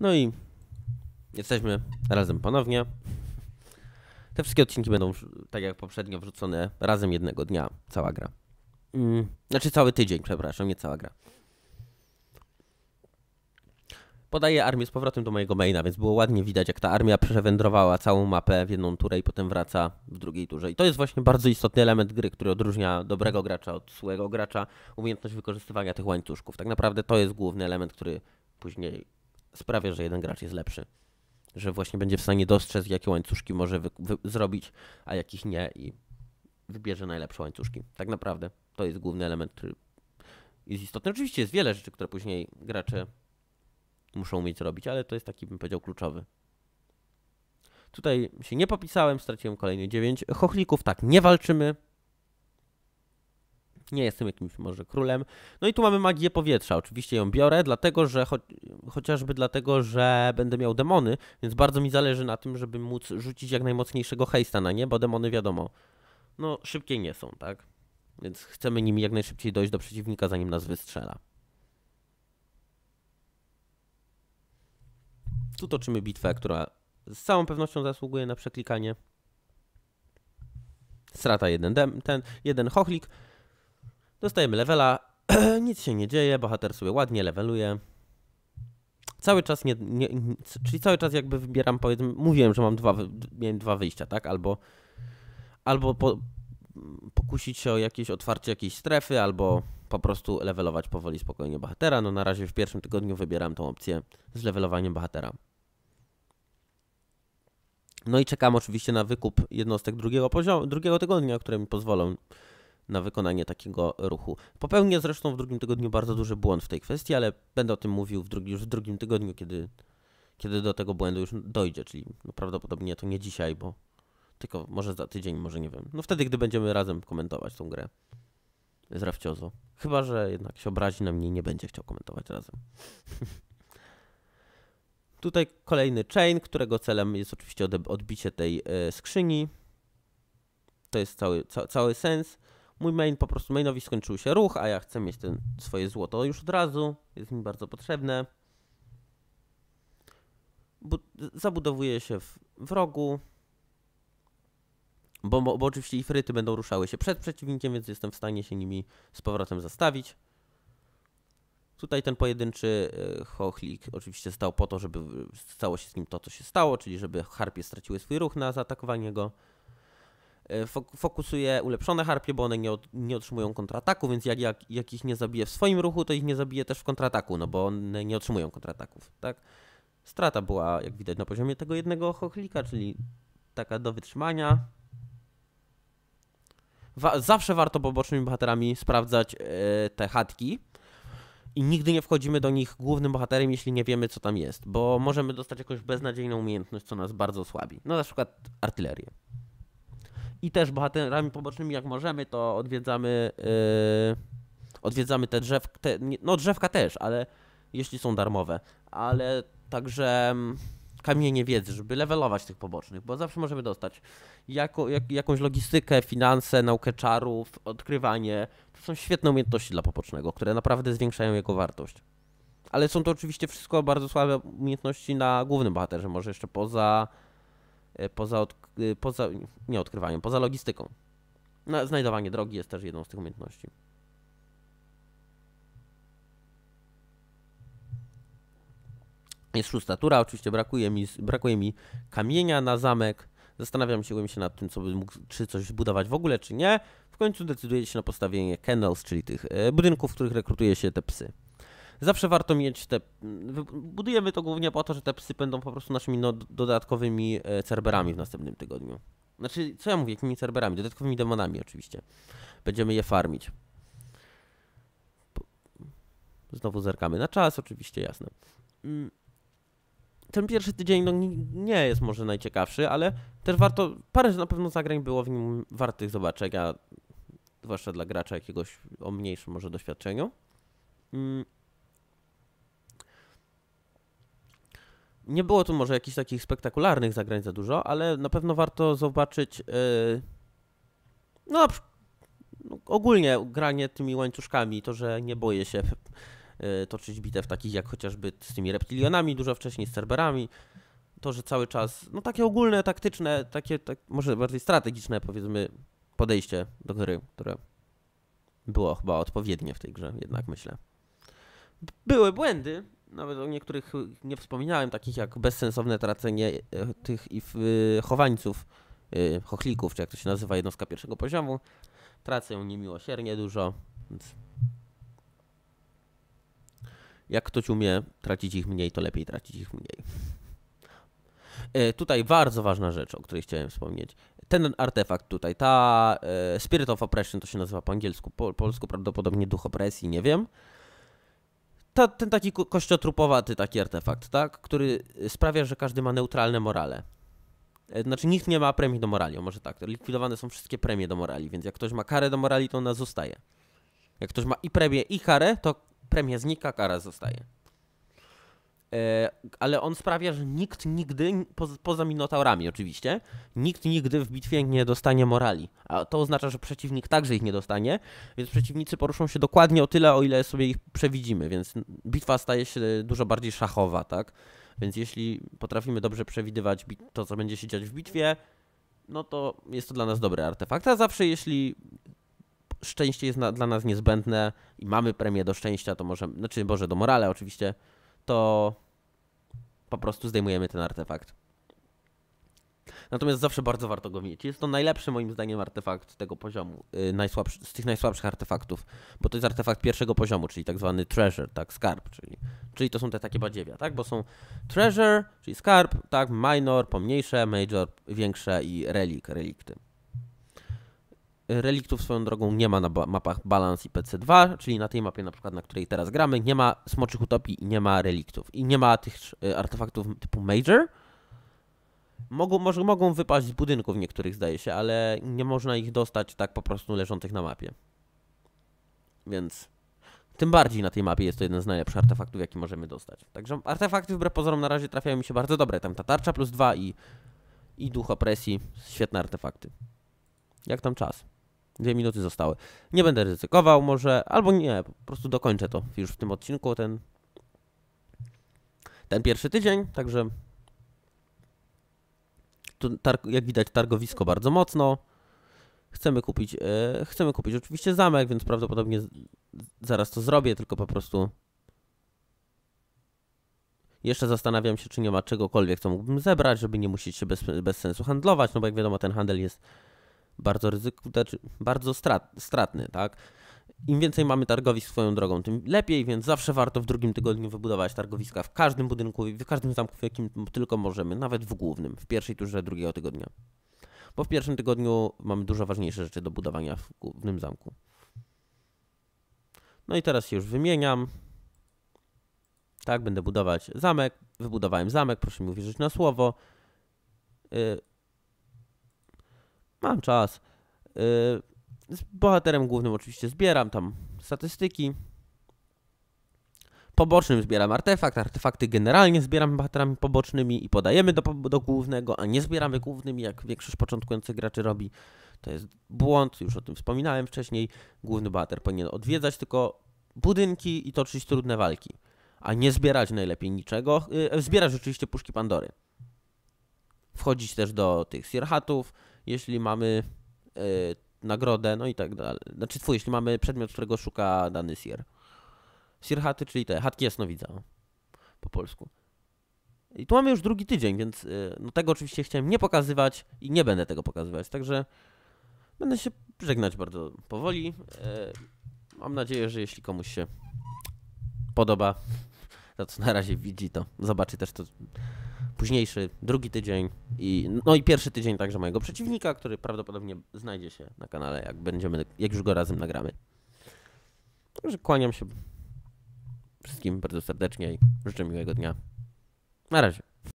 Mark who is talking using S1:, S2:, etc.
S1: No i jesteśmy razem ponownie. Te wszystkie odcinki będą, tak jak poprzednio, wrzucone razem jednego dnia, cała gra. Mm, znaczy cały tydzień, przepraszam, nie cała gra. Podaję armię z powrotem do mojego maina, więc było ładnie widać, jak ta armia przewędrowała całą mapę w jedną turę i potem wraca w drugiej turze. I to jest właśnie bardzo istotny element gry, który odróżnia dobrego gracza od złego gracza, umiejętność wykorzystywania tych łańcuszków. Tak naprawdę to jest główny element, który później sprawia, że jeden gracz jest lepszy. Że właśnie będzie w stanie dostrzec, jakie łańcuszki może zrobić, a jakich nie i wybierze najlepsze łańcuszki. Tak naprawdę to jest główny element, który jest istotny. Oczywiście jest wiele rzeczy, które później gracze muszą umieć zrobić, ale to jest taki, bym powiedział, kluczowy. Tutaj się nie popisałem, straciłem kolejne 9. Chochlików tak, nie walczymy. Nie jestem jakimś może królem. No i tu mamy magię powietrza. Oczywiście ją biorę, dlatego że cho chociażby dlatego, że będę miał demony, więc bardzo mi zależy na tym, żeby móc rzucić jak najmocniejszego hejsta na nie, bo demony wiadomo, no szybkie nie są, tak? Więc chcemy nimi jak najszybciej dojść do przeciwnika, zanim nas wystrzela. Tu toczymy bitwę, która z całą pewnością zasługuje na przeklikanie strata jeden, dem, ten, jeden chochlik, Dostajemy levela, nic się nie dzieje, bohater sobie ładnie leveluje. Cały czas nie, nie, czyli cały czas jakby wybieram, powiedzmy, mówiłem, że mam dwa, miałem dwa wyjścia, tak? Albo, albo po, pokusić się o jakieś otwarcie jakiejś strefy, albo po prostu levelować powoli, spokojnie bohatera. No na razie w pierwszym tygodniu wybieram tą opcję z levelowaniem bohatera. No i czekam oczywiście na wykup jednostek drugiego, poziomu, drugiego tygodnia, które mi pozwolą na wykonanie takiego ruchu. Popełnię zresztą w drugim tygodniu bardzo duży błąd w tej kwestii, ale będę o tym mówił w drugi, już w drugim tygodniu, kiedy, kiedy do tego błędu już dojdzie, czyli no prawdopodobnie to nie dzisiaj, bo tylko może za tydzień, może nie wiem. No wtedy, gdy będziemy razem komentować tą grę z Rafciozo. Chyba, że jednak się obrazi na mnie i nie będzie chciał komentować razem. Tutaj kolejny chain, którego celem jest oczywiście odbicie tej e, skrzyni. To jest cały, ca cały sens mój main po prostu mainowi skończył się ruch, a ja chcę mieć ten swoje złoto już od razu, jest mi bardzo potrzebne. Bu zabudowuję się w, w rogu, bo, bo, bo oczywiście ifryty będą ruszały się przed przeciwnikiem, więc jestem w stanie się nimi z powrotem zastawić. Tutaj ten pojedynczy e, chochlik oczywiście stał po to, żeby stało się z nim to, co się stało, czyli żeby harpie straciły swój ruch na zaatakowanie go. E, fokusuje ulepszone harpie, bo one nie, nie otrzymują kontrataku, więc jak, jak, jak ich nie zabije w swoim ruchu, to ich nie zabije też w kontrataku, no bo one nie otrzymują kontrataków, tak? Strata była, jak widać, na poziomie tego jednego chochlika, czyli taka do wytrzymania. Wa zawsze warto pobocznymi bohaterami sprawdzać yy, te chatki i nigdy nie wchodzimy do nich głównym bohaterem, jeśli nie wiemy, co tam jest, bo możemy dostać jakąś beznadziejną umiejętność, co nas bardzo słabi. No na przykład artylerię. I też bohaterami pobocznymi, jak możemy, to odwiedzamy, yy, odwiedzamy te drzewka, te, no drzewka też, ale jeśli są darmowe, ale także mm, kamienie wiedzy, żeby levelować tych pobocznych, bo zawsze możemy dostać jako, jak, jakąś logistykę, finanse, naukę czarów, odkrywanie. To są świetne umiejętności dla pobocznego, które naprawdę zwiększają jego wartość. Ale są to oczywiście wszystko bardzo słabe umiejętności na głównym bohaterze, może jeszcze poza E, poza, od, e, poza nie odkrywaniem, poza logistyką. No, znajdowanie drogi jest też jedną z tych umiejętności. Jest szósta tura, oczywiście brakuje mi, brakuje mi kamienia na zamek. Zastanawiam się, się nad tym, co bym mógł, czy coś zbudować w ogóle, czy nie. W końcu decyduje się na postawienie kennels, czyli tych e, budynków, w których rekrutuje się te psy zawsze warto mieć te. Budujemy to głównie po to, że te psy będą po prostu naszymi no, dodatkowymi e, cerberami w następnym tygodniu. Znaczy, co ja mówię, jakimi cerberami? Dodatkowymi demonami, oczywiście. Będziemy je farmić. Znowu zerkamy na czas, oczywiście, jasne. Mm, ten pierwszy tydzień no, nie jest może najciekawszy, ale też warto. Parę na pewno zagrań było w nim wartych zobaczenia, zwłaszcza dla gracza jakiegoś o mniejszym może doświadczeniu. Mm, Nie było tu może jakichś takich spektakularnych zagrań za dużo, ale na pewno warto zobaczyć. Y, no, no, ogólnie granie tymi łańcuszkami, to, że nie boję się y, toczyć bitew takich jak chociażby z tymi reptilionami, dużo wcześniej z cerberami. To, że cały czas, no takie ogólne, taktyczne, takie tak, może bardziej strategiczne, powiedzmy, podejście do gry, które było chyba odpowiednie w tej grze, jednak myślę. Były błędy, nawet o niektórych nie wspominałem, takich jak bezsensowne tracenie e, tych e, chowańców, e, chochlików, czy jak to się nazywa, jednostka pierwszego poziomu. Tracę niemiłosiernie dużo, więc jak ktoś umie tracić ich mniej, to lepiej tracić ich mniej. Tutaj bardzo ważna rzecz, o której chciałem wspomnieć. Ten artefakt tutaj, ta Spirit of Oppression, to się nazywa po angielsku, po polsku prawdopodobnie duch opresji, nie wiem ten taki kościotrupowaty taki artefakt, tak? który y, sprawia, że każdy ma neutralne morale. E, znaczy nikt nie ma premii do morali, może tak. Likwidowane są wszystkie premie do morali, więc jak ktoś ma karę do morali, to ona zostaje. Jak ktoś ma i premię, i karę, to premia znika, kara zostaje. E, ale on sprawia, że nikt nigdy, poza Minotaurami oczywiście, nikt nigdy w bitwie nie dostanie morali. A to oznacza, że przeciwnik także ich nie dostanie, więc przeciwnicy poruszą się dokładnie o tyle, o ile sobie ich przewidzimy, więc bitwa staje się dużo bardziej szachowa, tak? Więc jeśli potrafimy dobrze przewidywać to, co będzie się dziać w bitwie, no to jest to dla nas dobry artefakt. A zawsze jeśli szczęście jest na, dla nas niezbędne i mamy premię do szczęścia, to może, znaczy Boże, do morale oczywiście, to po prostu zdejmujemy ten artefakt. Natomiast zawsze bardzo warto go mieć. Jest to najlepszy moim zdaniem artefakt tego poziomu, y, najsłabszy, z tych najsłabszych artefaktów, bo to jest artefakt pierwszego poziomu, czyli tak zwany treasure, tak, skarb, czyli, czyli to są te takie badziewia, tak, bo są treasure, czyli skarb, tak, minor, pomniejsze, major, większe i relik, relikty reliktów swoją drogą nie ma na ba mapach Balance i PC2, czyli na tej mapie na przykład, na której teraz gramy, nie ma smoczych utopii i nie ma reliktów. I nie ma tych e, artefaktów typu Major. Mogą, może mogą wypaść z budynków niektórych, zdaje się, ale nie można ich dostać tak po prostu leżących na mapie. Więc tym bardziej na tej mapie jest to jeden z najlepszych artefaktów, jaki możemy dostać. Także artefakty wbrew pozorom na razie trafiają mi się bardzo dobre. Tam ta tarcza plus dwa i, i duch opresji. Świetne artefakty. Jak tam czas? Dwie minuty zostały. Nie będę ryzykował może, albo nie, po prostu dokończę to już w tym odcinku, ten, ten pierwszy tydzień, także tu jak widać targowisko bardzo mocno. Chcemy kupić, yy, chcemy kupić oczywiście zamek, więc prawdopodobnie zaraz to zrobię, tylko po prostu jeszcze zastanawiam się, czy nie ma czegokolwiek, co mógłbym zebrać, żeby nie musieć się bez, bez sensu handlować, no bo jak wiadomo, ten handel jest bardzo ryzykowny, znaczy bardzo strat, stratny, tak? Im więcej mamy targowisk swoją drogą, tym lepiej, więc zawsze warto w drugim tygodniu wybudować targowiska w każdym budynku, w każdym zamku, w jakim tylko możemy, nawet w głównym, w pierwszej turze drugiego tygodnia. Bo w pierwszym tygodniu mamy dużo ważniejsze rzeczy do budowania w głównym zamku. No i teraz się już wymieniam. Tak, będę budować zamek. Wybudowałem zamek, proszę mi uwierzyć na słowo. Yy, Mam czas. Y, z bohaterem głównym oczywiście zbieram tam statystyki. Pobocznym zbieram artefakt, artefakty generalnie zbieram bohaterami pobocznymi i podajemy do, do głównego, a nie zbieramy głównymi, jak większość początkujących graczy robi. To jest błąd, już o tym wspominałem wcześniej. Główny bohater powinien odwiedzać tylko budynki i toczyć trudne walki, a nie zbierać najlepiej niczego. Y, zbierać oczywiście puszki Pandory. Wchodzić też do tych sierhatów, jeśli mamy e, nagrodę, no i tak dalej. Znaczy twój, jeśli mamy przedmiot, którego szuka dany sir. Sir chaty, czyli te chatki jasnowidza no, po polsku. I tu mamy już drugi tydzień, więc e, no tego oczywiście chciałem nie pokazywać i nie będę tego pokazywać, także będę się żegnać bardzo powoli. E, mam nadzieję, że jeśli komuś się podoba, to co na razie widzi, to zobaczy też to późniejszy, drugi tydzień i no i pierwszy tydzień także mojego przeciwnika, który prawdopodobnie znajdzie się na kanale, jak będziemy, jak już go razem nagramy. Także kłaniam się wszystkim bardzo serdecznie i życzę miłego dnia. Na razie.